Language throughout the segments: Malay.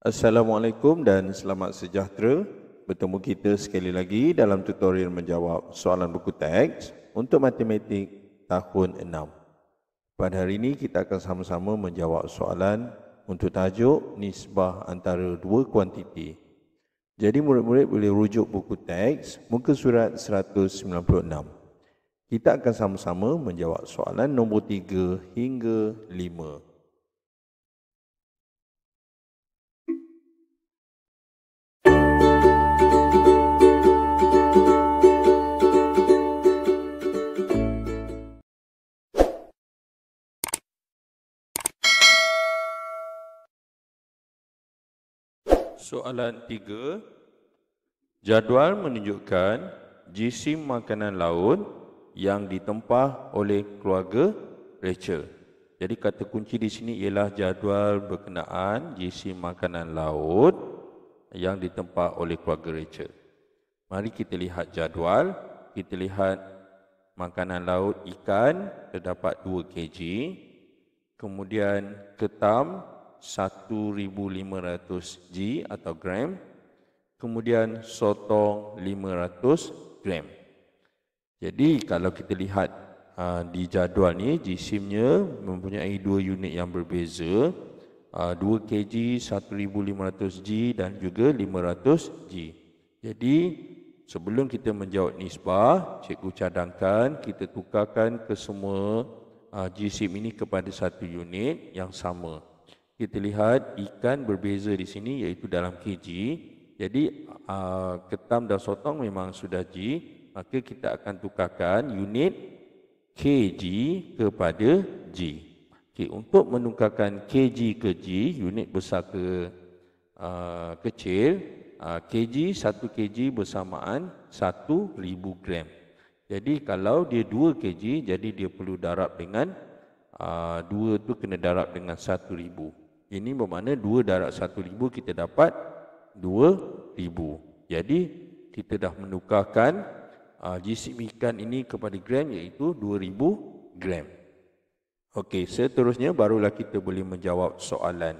Assalamualaikum dan selamat sejahtera. Bertemu kita sekali lagi dalam tutorial menjawab soalan buku teks untuk matematik tahun 6. Pada hari ini kita akan sama-sama menjawab soalan untuk tajuk nisbah antara dua kuantiti. Jadi murid-murid boleh rujuk buku teks muka surat 196. Kita akan sama-sama menjawab soalan nombor 3 hingga Soalan tiga, jadual menunjukkan jisim makanan laut yang ditempah oleh keluarga Rachel. Jadi kata kunci di sini ialah jadual berkenaan jisim makanan laut yang ditempah oleh keluarga Rachel. Mari kita lihat jadual. Kita lihat makanan laut ikan terdapat 2 kg. Kemudian ketam 1500 g atau gram kemudian sotong 500 gram jadi kalau kita lihat ha, di jadual ni jisimnya mempunyai dua unit yang berbeza aa, ha, 2 kg 1500 g dan juga 500 g jadi sebelum kita menjawab nisbah cikgu cadangkan kita tukarkan ke semua aa, ha, ini kepada satu unit yang sama kita lihat ikan berbeza di sini iaitu dalam kg jadi uh, ketam dan sotong memang sudah g maka kita akan tukarkan unit kg kepada g okey untuk menukarkan kg ke g unit besar ke uh, kecil uh, kg 1 kg bersamaan 1000 gram jadi kalau dia 2 kg jadi dia perlu darab dengan uh, 2 tu kena darab dengan 1000 ini bermakna 2 darab 1000 kita dapat 2000. Jadi kita dah menukarkan uh, jisim ini kepada gram iaitu 2000 gram. Okey, seterusnya barulah kita boleh menjawab soalan.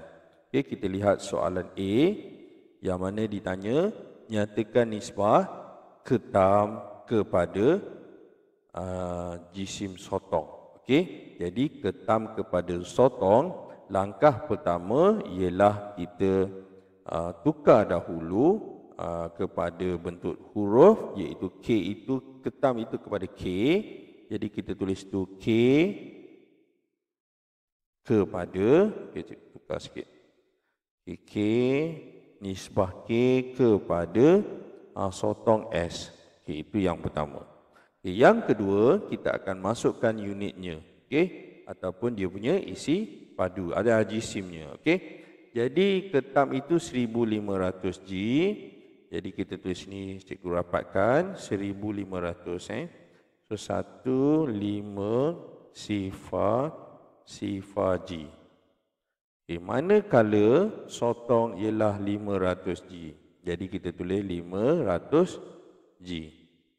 Okey, kita lihat soalan A yang mana ditanya nyatakan nisbah ketam kepada uh, jisim sotong. Okey, jadi ketam kepada sotong langkah pertama ialah kita uh, tukar dahulu uh, kepada bentuk huruf iaitu K itu ketam itu kepada K jadi kita tulis tu K kepada kita tukar sikit K, K nisbah K kepada uh, sotong S K, itu yang pertama okay, yang kedua kita akan masukkan unitnya okay? ataupun dia punya isi padu. Ada haji simnya. Okey. Jadi ketam itu 1500 G. Jadi kita tulis sini cikgu rapatkan 1500 eh. So 15 sifar sifar G. Okay, manakala sotong ialah 500 G. Jadi kita tulis 500 G.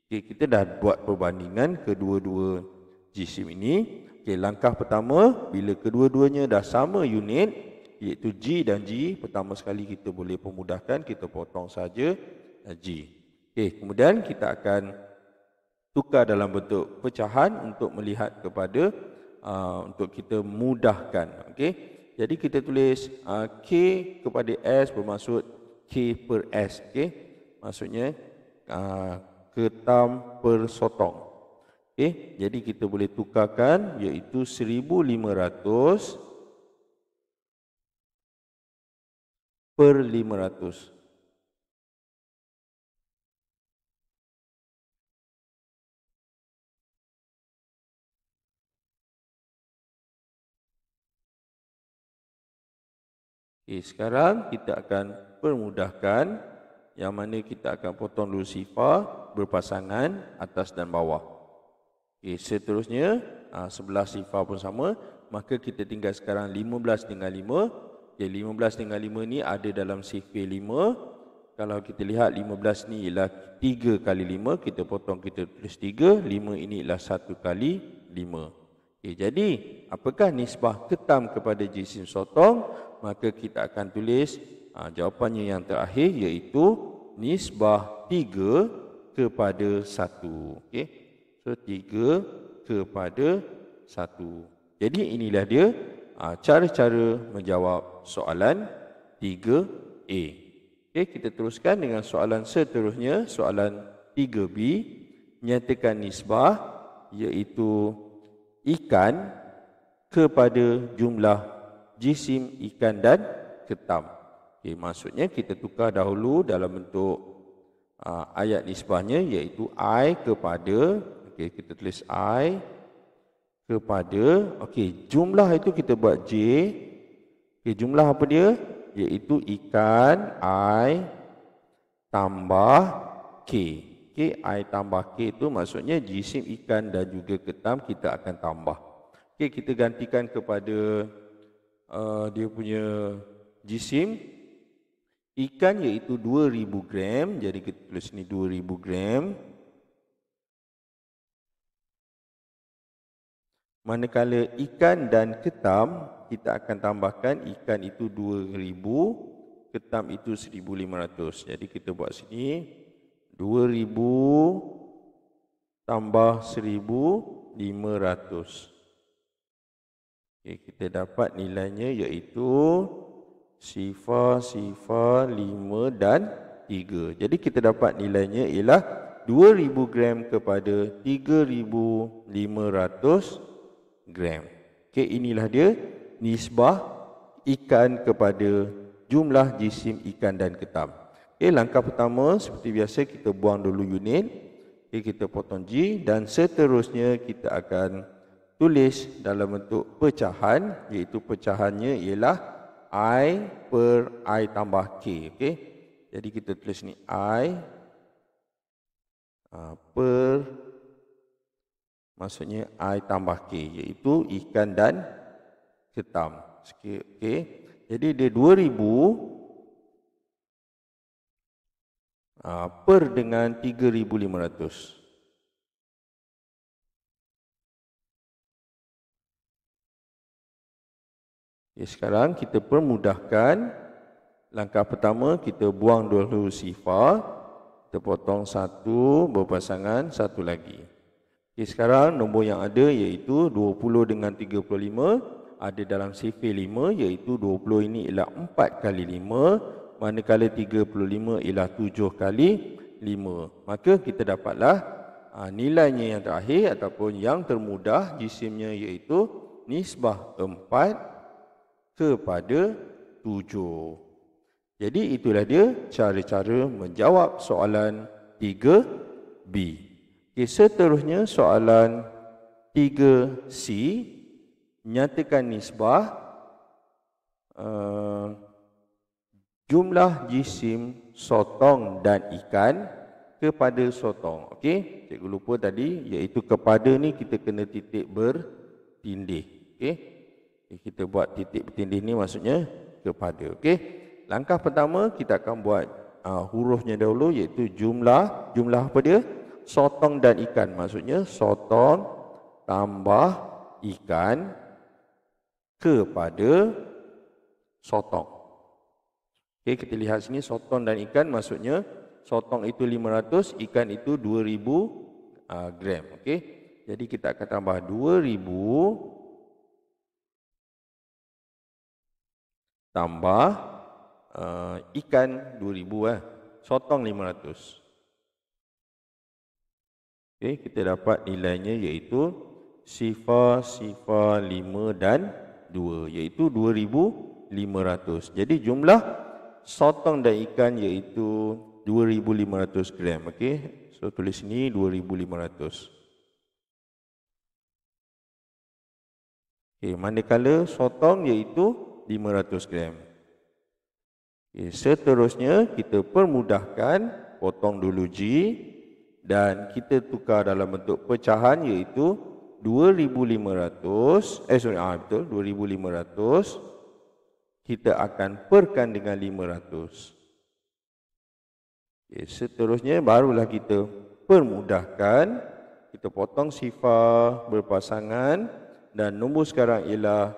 Okay, kita dah buat perbandingan kedua-dua sim ini. Okay, langkah pertama bila kedua-duanya dah sama unit iaitu G dan G, pertama sekali kita boleh pemudahkan kita potong saja eh, G. Okay, kemudian kita akan tukar dalam bentuk pecahan untuk melihat kepada uh, untuk kita mudahkan. Okay, Jadi kita tulis uh, K kepada S bermaksud K per S. Okay, Maksudnya uh, ah, ketam per sotong. Okey, eh, jadi kita boleh tukarkan iaitu 1500 per 500. Okey, eh, sekarang kita akan permudahkan yang mana kita akan potong dulu sifar berpasangan atas dan bawah. Okey, eh, seterusnya ah, sebelah sifar pun sama. Maka kita tinggal sekarang 15 dengan 5. Okey, 15 dengan 5 ni ada dalam sifir 5. Kalau kita lihat 15 ni ialah 3 kali 5. Kita potong, kita tulis 3. 5 ini ialah 1 kali 5. Okey, jadi apakah nisbah ketam kepada jisim sotong? Maka kita akan tulis ha, jawapannya yang terakhir iaitu nisbah tiga kepada satu. Okey setiga kepada satu. Jadi inilah dia ah, cara-cara menjawab soalan 3A. Okey, kita teruskan dengan soalan seterusnya, soalan 3B. Nyatakan nisbah iaitu ikan kepada jumlah jisim ikan dan ketam. Okey, maksudnya kita tukar dahulu dalam bentuk aa, ah, ayat nisbahnya iaitu I kepada Okey, kita tulis I kepada okey, jumlah itu kita buat J. Okey, jumlah apa dia? iaitu ikan I tambah K. Okey, I tambah K itu maksudnya jisim ikan dan juga ketam kita akan tambah. Okey, kita gantikan kepada uh, dia punya jisim ikan iaitu 2000 gram jadi kita tulis ni 2000 gram Manakala ikan dan ketam, kita akan tambahkan ikan itu 2,000, ketam itu 1,500. Jadi kita buat sini, 2,000 tambah 1,500. Okay, kita dapat nilainya iaitu sifar, sifar, lima dan tiga. Jadi kita dapat nilainya ialah 2,000 gram kepada 3,500 gram gram. Okey, inilah dia nisbah ikan kepada jumlah jisim ikan dan ketam. Okey, langkah pertama seperti biasa kita buang dulu unit. Okey, kita potong G dan seterusnya kita akan tulis dalam bentuk pecahan iaitu pecahannya ialah I per I tambah K. Okey. Jadi kita tulis ni I ah, per maksudnya I tambah K iaitu ikan dan ketam. Okey. Jadi dia 2000 aa, ah, per dengan 3500. Ya sekarang kita permudahkan langkah pertama kita buang dulu sifar, kita potong satu berpasangan satu lagi. Okay, sekarang nombor yang ada iaitu 20 dengan 35 ada dalam sifir 5 iaitu 20 ini ialah 4 kali 5 manakala 35 ialah 7 kali 5. Maka kita dapatlah ha, nilainya yang terakhir ataupun yang termudah jisimnya iaitu nisbah 4 kepada 7. Jadi itulah dia cara-cara menjawab soalan 3B. Okay, seterusnya soalan 3C nyatakan nisbah uh, jumlah jisim sotong dan ikan kepada sotong. Okey, cikgu lupa tadi iaitu kepada ni kita kena titik bertindih. Okey. Okay, kita buat titik bertindih ni maksudnya kepada. Okey. Langkah pertama kita akan buat uh, hurufnya dahulu iaitu jumlah. Jumlah apa dia? sotong dan ikan. Maksudnya sotong tambah ikan kepada sotong. Okey, kita lihat sini sotong dan ikan maksudnya sotong itu 500, ikan itu 2000 uh, ah, gram. Okey. Jadi kita akan tambah 2000 tambah uh, ikan 2000 eh. Sotong 500. Okay, kita dapat nilainya iaitu sifar sifar 5 dan 2 iaitu 2500. Jadi jumlah sotong dan ikan iaitu 2500 gram. Okay, So tulis sini 2500. Okey, manakala sotong iaitu 500 gram. Okay, seterusnya kita permudahkan potong dulu G dan kita tukar dalam bentuk pecahan iaitu 2500 eh sorry ah betul 2500 kita akan perkan dengan 500 okay, seterusnya barulah kita permudahkan kita potong sifar berpasangan dan nombor sekarang ialah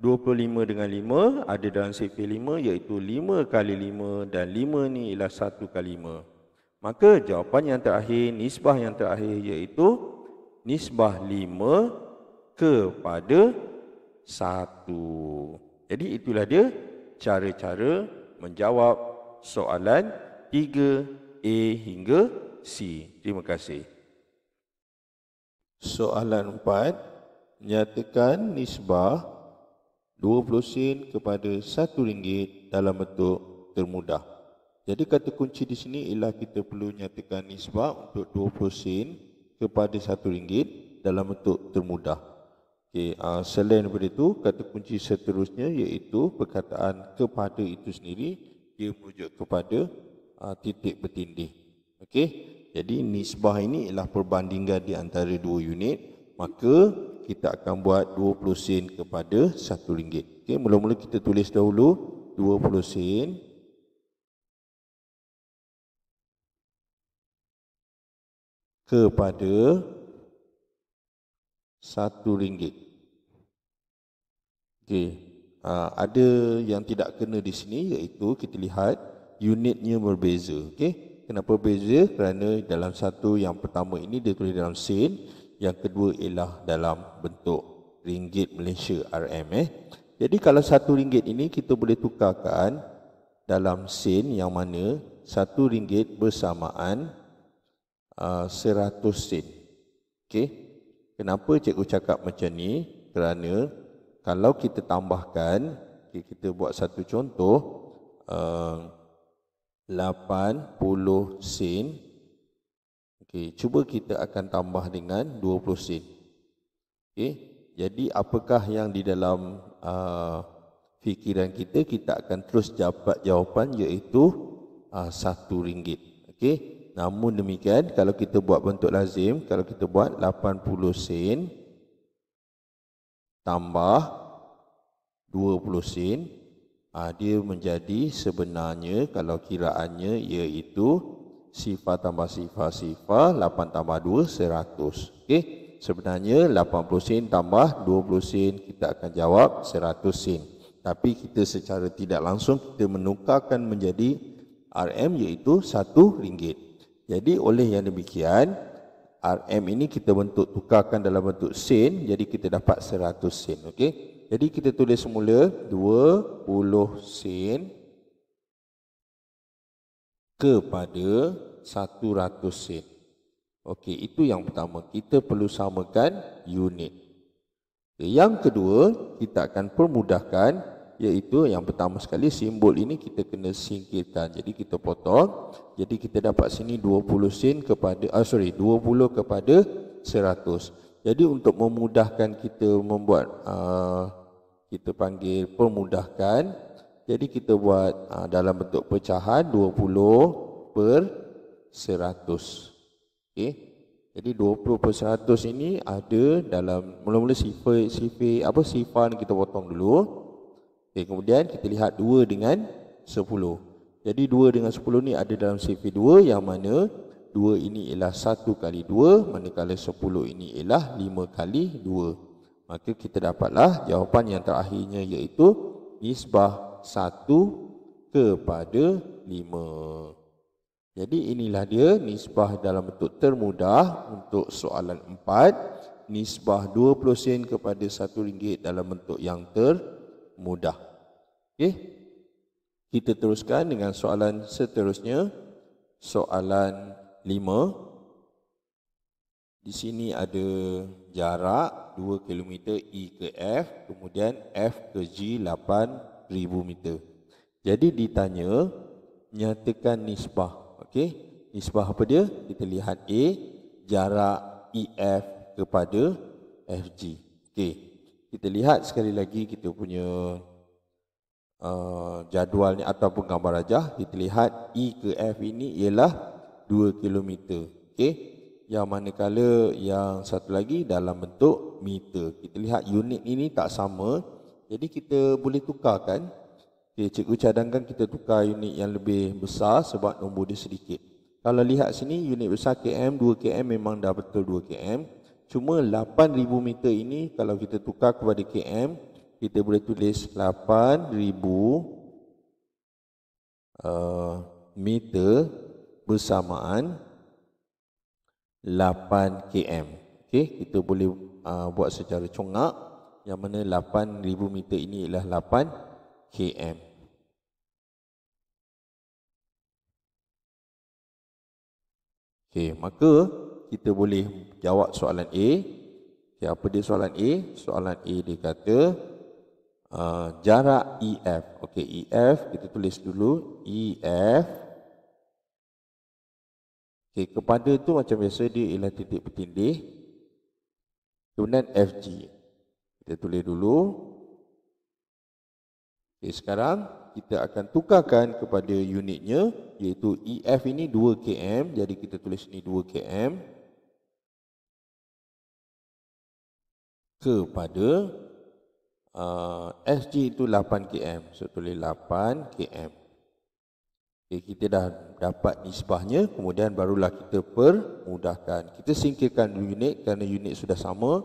25 dengan 5 ada dalam sifar 5 iaitu 5 kali 5 dan 5 ni ialah 1 kali 5 Maka jawapan yang terakhir, nisbah yang terakhir iaitu nisbah lima kepada satu. Jadi itulah dia cara-cara menjawab soalan 3A hingga C. Terima kasih. Soalan 4. Nyatakan nisbah 20 sen kepada 1 ringgit dalam bentuk termudah. Jadi kata kunci di sini ialah kita perlu nyatakan nisbah untuk 20 sen kepada satu ringgit dalam bentuk termudah. Okay, uh, ah, selain daripada itu, kata kunci seterusnya iaitu perkataan kepada itu sendiri dia merujuk kepada uh, titik bertindih. Okey, jadi nisbah ini ialah perbandingan di antara dua unit. Maka kita akan buat 20 sen kepada satu ringgit. Okey, mula-mula kita tulis dahulu 20 sen kepada satu ringgit. Okey, ha, ada yang tidak kena di sini iaitu kita lihat unitnya berbeza. Okey, kenapa berbeza? Kerana dalam satu yang pertama ini dia tulis dalam sen, yang kedua ialah dalam bentuk ringgit Malaysia RM eh. Jadi kalau satu ringgit ini kita boleh tukarkan dalam sen yang mana satu ringgit bersamaan Ah, seratus sen, okay. Kenapa cikgu cakap macam ni? Kerana kalau kita tambahkan, okay, kita buat satu contoh ah, lapan puluh sen, okay. cuba kita akan tambah dengan dua puluh sen, okay. Jadi apakah yang di dalam uh, fikiran kita kita akan terus dapat jawapan iaitu uh, ringgit. okay? Namun demikian kalau kita buat bentuk lazim Kalau kita buat 80 sen Tambah 20 sen ah, Dia menjadi sebenarnya Kalau kiraannya iaitu Sifar tambah sifar sifar 8 tambah 2 100 okay? Sebenarnya 80 sen tambah 20 sen Kita akan jawab 100 sen Tapi kita secara tidak langsung Kita menukarkan menjadi RM iaitu 1 ringgit jadi oleh yang demikian RM ini kita bentuk tukarkan dalam bentuk sen jadi kita dapat 100 sen okey. Jadi kita tulis semula 20 sen kepada 100 sen. Okey, itu yang pertama. Kita perlu samakan unit. Okay, yang kedua, kita akan permudahkan iaitu yang pertama sekali simbol ini kita kena singkirkan. Jadi kita potong. Jadi kita dapat sini 20 sen kepada ah sorry 20 kepada 100. Jadi untuk memudahkan kita membuat uh, kita panggil permudahkan. Jadi kita buat uh, dalam bentuk pecahan 20 per 100. Okey. Jadi 20 per 100 ini ada dalam mula-mula sifar, sifar, apa sifar kita potong dulu. Okay, kemudian kita lihat 2 dengan 10. Jadi 2 dengan 10 ni ada dalam sifir 2 yang mana 2 ini ialah 1 kali 2 manakala 10 ini ialah 5 kali 2. Maka kita dapatlah jawapan yang terakhirnya iaitu nisbah 1 kepada 5. Jadi inilah dia nisbah dalam bentuk termudah untuk soalan 4. Nisbah 20 sen kepada 1 ringgit dalam bentuk yang termudah mudah. Okey. Kita teruskan dengan soalan seterusnya. Soalan 5. Di sini ada jarak 2 km E ke F, kemudian F ke G 8000 meter. Jadi ditanya nyatakan nisbah. Okey. Nisbah apa dia? Kita lihat A jarak EF kepada FG. Okey kita lihat sekali lagi kita punya uh, jadual ni ataupun gambar rajah kita lihat E ke F ini ialah 2 km okey yang manakala yang satu lagi dalam bentuk meter kita lihat unit ini tak sama jadi kita boleh tukarkan okey cikgu cadangkan kita tukar unit yang lebih besar sebab nombor dia sedikit kalau lihat sini unit besar KM 2 KM memang dah betul 2 KM Cuma 8000 meter ini kalau kita tukar kepada km kita boleh tulis 8000 uh, eh, meter bersamaan 8 km. Okey, kita boleh uh, buat secara congak yang mana 8000 meter ini ialah 8 km. Okey, maka kita boleh jawab soalan A. Okay, apa dia soalan A? Soalan A dia kata uh, jarak EF. Okey, EF kita tulis dulu EF. Okey, kepada tu macam biasa dia ialah titik bertindih. Kemudian FG. Kita tulis dulu. Okey, sekarang kita akan tukarkan kepada unitnya iaitu EF ini 2 km jadi kita tulis ni 2 km kepada uh, ah, SG itu 8 km. So tulis 8 km. Okay, kita dah dapat nisbahnya kemudian barulah kita permudahkan. Kita singkirkan unit kerana unit sudah sama.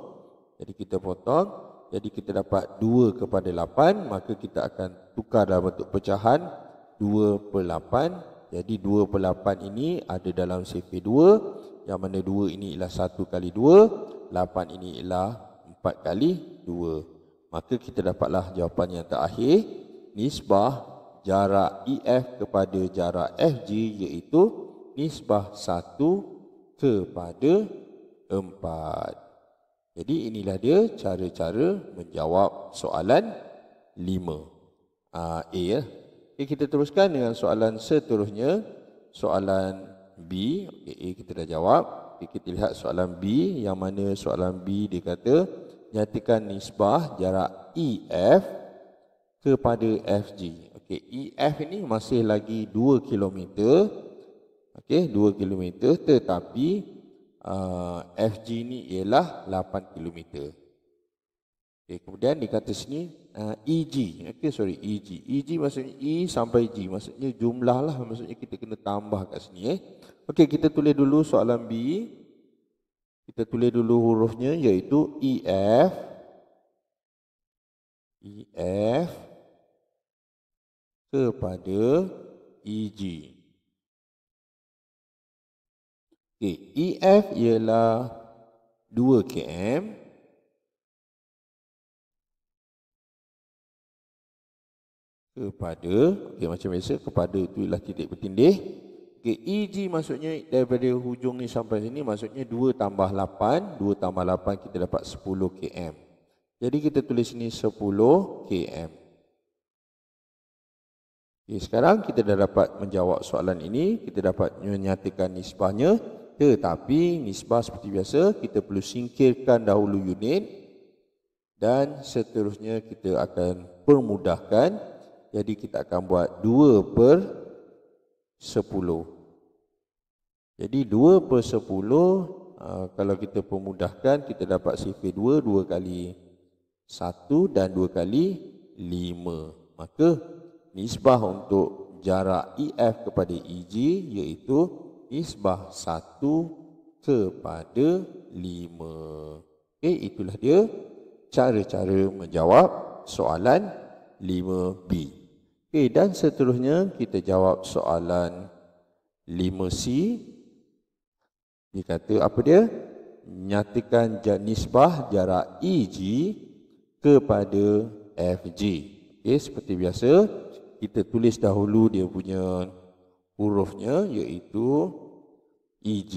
Jadi kita potong. Jadi kita dapat 2 kepada 8 maka kita akan tukar dalam bentuk pecahan 2 per 8. Jadi 2 per 8 ini ada dalam CP2 yang mana 2 ini ialah 1 kali 2, 8 ini ialah empat kali dua. Maka kita dapatlah jawapan yang terakhir. Nisbah jarak EF kepada jarak FG iaitu nisbah satu kepada empat. Jadi inilah dia cara-cara menjawab soalan lima. Ah, A ya. Okay, kita teruskan dengan soalan seterusnya. Soalan B. Okay, A kita dah jawab. Okay, kita lihat soalan B yang mana soalan B dia kata nyatakan nisbah jarak EF kepada FG. Okey, EF ini masih lagi 2 km. Okey, 2 km tetapi uh, FG ni ialah 8 km. Okey, kemudian dikata sini uh, EG. Okey, sorry EG. EG maksudnya E sampai G. Maksudnya jumlah lah. Maksudnya kita kena tambah kat sini. Eh. Okey, kita tulis dulu soalan B kita tulis dulu hurufnya iaitu EF EF kepada EG. Okay, EF ialah 2 km kepada okay, macam biasa kepada itulah titik bertindih Okay, EG maksudnya daripada hujung ni sampai sini maksudnya 2 tambah 8, 2 tambah 8 kita dapat 10 km. Jadi kita tulis sini 10 km. Okay, sekarang kita dah dapat menjawab soalan ini, kita dapat menyatakan nisbahnya. Tetapi nisbah seperti biasa kita perlu singkirkan dahulu unit dan seterusnya kita akan permudahkan. Jadi kita akan buat 2 per Sepuluh. Jadi dua per sepuluh, uh, kalau kita pemudahkan kita dapat sifir dua dua kali satu dan dua kali lima. Maka nisbah untuk jarak EF kepada EG iaitu nisbah satu kepada lima. Okay, itulah dia cara-cara menjawab soalan 5B. Okay, eh, dan seterusnya kita jawab soalan 5C. Dia kata apa dia? Nyatakan nisbah jarak EG kepada FG. Okay, seperti biasa, kita tulis dahulu dia punya hurufnya iaitu EG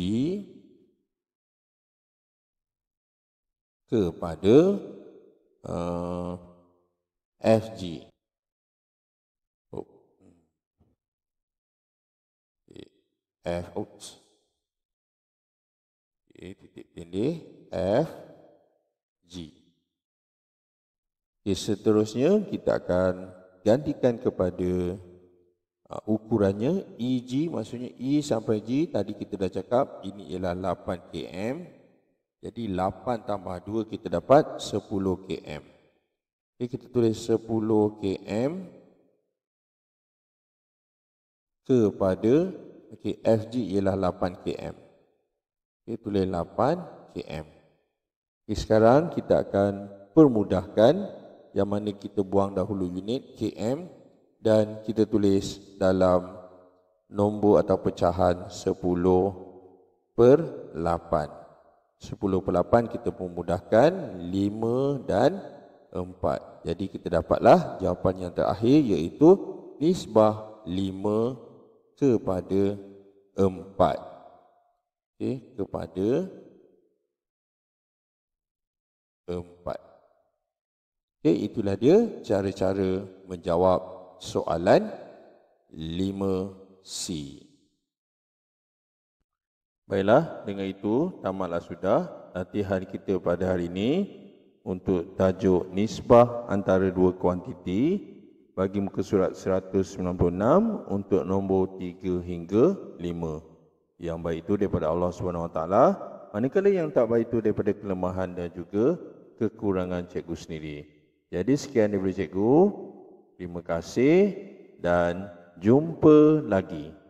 kepada uh, FG. F oops. Okay, titik pendek F G. Okay, seterusnya kita akan gantikan kepada uh, ukurannya e, G. maksudnya E sampai G tadi kita dah cakap ini ialah 8 km. Jadi 8 tambah 2 kita dapat 10 km. Okay, kita tulis 10 km kepada Okey, SG ialah 8 km. Okey, tulis 8 km. Okey, sekarang kita akan permudahkan yang mana kita buang dahulu unit km dan kita tulis dalam nombor atau pecahan 10 per 8. 10 per 8 kita memudahkan 5 dan 4. Jadi kita dapatlah jawapan yang terakhir iaitu nisbah 5 per kepada empat. Okey, kepada empat. Okey, itulah dia cara-cara menjawab soalan 5C. Baiklah, dengan itu tamatlah sudah latihan kita pada hari ini untuk tajuk nisbah antara dua kuantiti bagi muka surat 196 untuk nombor 3 hingga 5. Yang baik itu daripada Allah Subhanahu Wa Taala, Manakala yang tak baik itu daripada kelemahan dan juga kekurangan cikgu sendiri. Jadi sekian daripada cikgu. Terima kasih dan jumpa lagi.